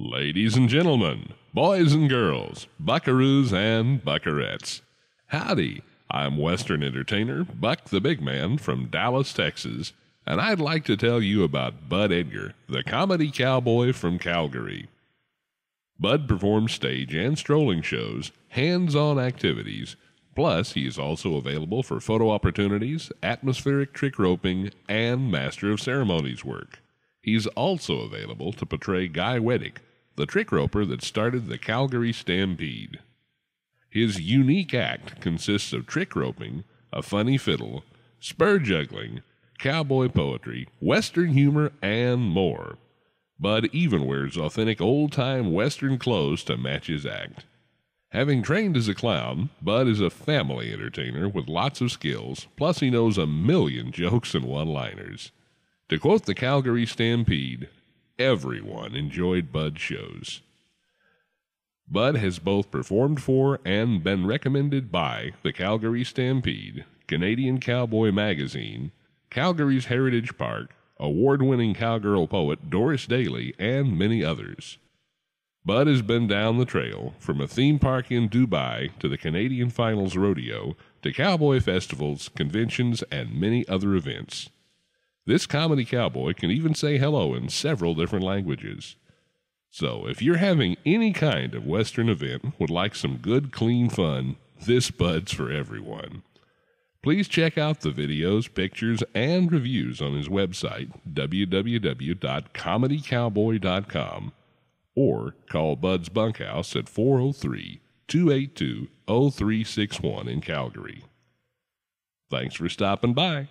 Ladies and gentlemen, boys and girls, buckaroos and buckarettes. Howdy, I'm Western entertainer Buck the Big Man from Dallas, Texas, and I'd like to tell you about Bud Edgar, the comedy cowboy from Calgary. Bud performs stage and strolling shows, hands on activities, plus, he is also available for photo opportunities, atmospheric trick roping, and master of ceremonies work. He's also available to portray Guy Weddick, the trick roper that started the Calgary Stampede. His unique act consists of trick roping, a funny fiddle, spur juggling, cowboy poetry, western humor, and more. Bud even wears authentic old time western clothes to match his act. Having trained as a clown, Bud is a family entertainer with lots of skills, plus, he knows a million jokes and one liners. To quote the Calgary Stampede, everyone enjoyed Bud shows. Bud has both performed for and been recommended by the Calgary Stampede, Canadian Cowboy Magazine, Calgary's Heritage Park, award winning cowgirl poet Doris Daly, and many others. Bud has been down the trail from a theme park in Dubai to the Canadian Finals Rodeo to cowboy festivals, conventions, and many other events. This comedy cowboy can even say hello in several different languages. So, if you're having any kind of Western event, would like some good, clean fun, this bud's for everyone. Please check out the videos, pictures, and reviews on his website, www.comedycowboy.com, or call Bud's Bunkhouse at 403 282 0361 in Calgary. Thanks for stopping by.